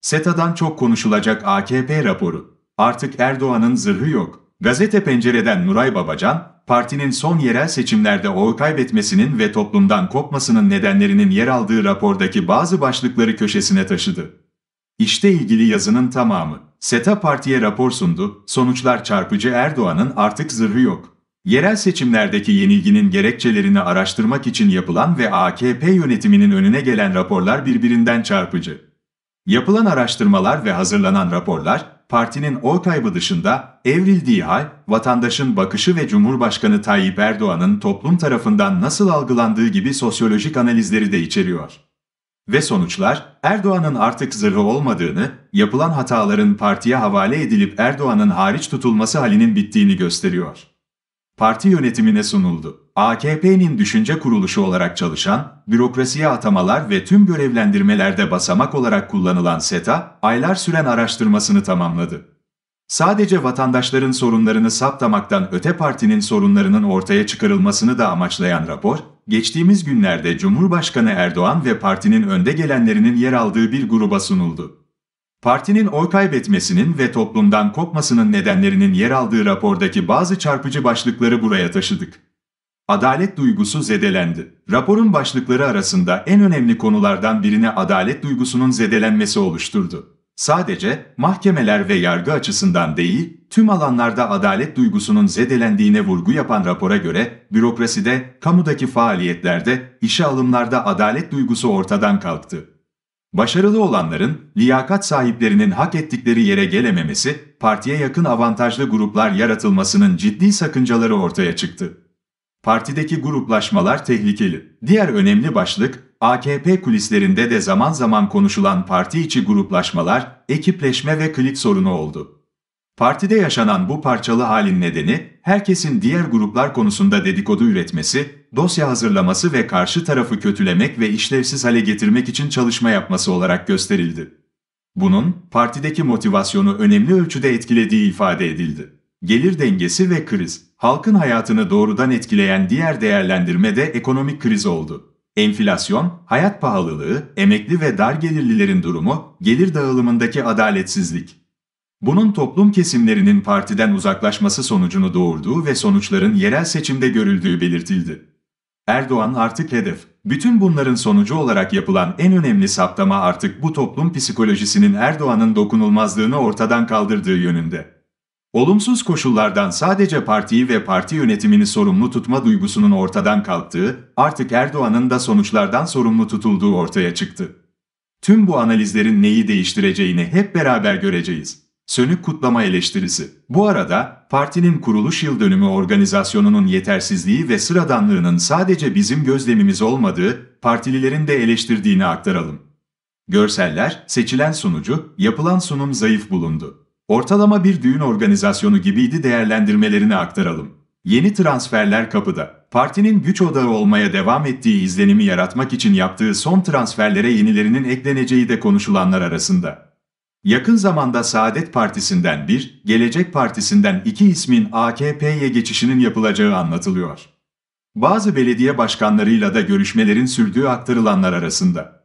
SETA'dan çok konuşulacak AKP raporu. Artık Erdoğan'ın zırhı yok. Gazete Pencere'den Nuray Babacan, partinin son yerel seçimlerde oy kaybetmesinin ve toplumdan kopmasının nedenlerinin yer aldığı rapordaki bazı başlıkları köşesine taşıdı. İşte ilgili yazının tamamı. SETA partiye rapor sundu, sonuçlar çarpıcı Erdoğan'ın artık zırhı yok. Yerel seçimlerdeki yenilginin gerekçelerini araştırmak için yapılan ve AKP yönetiminin önüne gelen raporlar birbirinden çarpıcı. Yapılan araştırmalar ve hazırlanan raporlar, partinin oy kaybı dışında evrildiği hal, vatandaşın bakışı ve Cumhurbaşkanı Tayyip Erdoğan'ın toplum tarafından nasıl algılandığı gibi sosyolojik analizleri de içeriyor. Ve sonuçlar, Erdoğan'ın artık zırhı olmadığını, yapılan hataların partiye havale edilip Erdoğan'ın hariç tutulması halinin bittiğini gösteriyor. Parti yönetimine sunuldu. AKP'nin düşünce kuruluşu olarak çalışan, bürokrasiye atamalar ve tüm görevlendirmelerde basamak olarak kullanılan SETA, aylar süren araştırmasını tamamladı. Sadece vatandaşların sorunlarını saptamaktan öte partinin sorunlarının ortaya çıkarılmasını da amaçlayan rapor, geçtiğimiz günlerde Cumhurbaşkanı Erdoğan ve partinin önde gelenlerinin yer aldığı bir gruba sunuldu. Partinin oy kaybetmesinin ve toplumdan kopmasının nedenlerinin yer aldığı rapordaki bazı çarpıcı başlıkları buraya taşıdık. Adalet duygusu zedelendi. Raporun başlıkları arasında en önemli konulardan birine adalet duygusunun zedelenmesi oluşturdu. Sadece mahkemeler ve yargı açısından değil, tüm alanlarda adalet duygusunun zedelendiğine vurgu yapan rapora göre, bürokraside, kamudaki faaliyetlerde, işe alımlarda adalet duygusu ortadan kalktı. Başarılı olanların, liyakat sahiplerinin hak ettikleri yere gelememesi, partiye yakın avantajlı gruplar yaratılmasının ciddi sakıncaları ortaya çıktı. Partideki gruplaşmalar tehlikeli. Diğer önemli başlık, AKP kulislerinde de zaman zaman konuşulan parti içi gruplaşmalar, ekipleşme ve klik sorunu oldu. Partide yaşanan bu parçalı halin nedeni, herkesin diğer gruplar konusunda dedikodu üretmesi, dosya hazırlaması ve karşı tarafı kötülemek ve işlevsiz hale getirmek için çalışma yapması olarak gösterildi. Bunun, partideki motivasyonu önemli ölçüde etkilediği ifade edildi. Gelir dengesi ve kriz, halkın hayatını doğrudan etkileyen diğer değerlendirme de ekonomik kriz oldu. Enflasyon, hayat pahalılığı, emekli ve dar gelirlilerin durumu, gelir dağılımındaki adaletsizlik. Bunun toplum kesimlerinin partiden uzaklaşması sonucunu doğurduğu ve sonuçların yerel seçimde görüldüğü belirtildi. Erdoğan artık hedef. Bütün bunların sonucu olarak yapılan en önemli saptama artık bu toplum psikolojisinin Erdoğan'ın dokunulmazlığını ortadan kaldırdığı yönünde. Olumsuz koşullardan sadece partiyi ve parti yönetimini sorumlu tutma duygusunun ortadan kalktığı, artık Erdoğan'ın da sonuçlardan sorumlu tutulduğu ortaya çıktı. Tüm bu analizlerin neyi değiştireceğini hep beraber göreceğiz. Sönük kutlama eleştirisi. Bu arada, partinin kuruluş yıl dönümü organizasyonunun yetersizliği ve sıradanlığının sadece bizim gözlemimiz olmadığı, partililerin de eleştirdiğini aktaralım. Görseller, seçilen sunucu, yapılan sunum zayıf bulundu. Ortalama bir düğün organizasyonu gibiydi değerlendirmelerini aktaralım. Yeni transferler kapıda. Partinin güç odağı olmaya devam ettiği izlenimi yaratmak için yaptığı son transferlere yenilerinin ekleneceği de konuşulanlar arasında. Yakın zamanda Saadet Partisi'nden bir, Gelecek Partisi'nden iki ismin AKP'ye geçişinin yapılacağı anlatılıyor. Bazı belediye başkanlarıyla da görüşmelerin sürdüğü aktarılanlar arasında.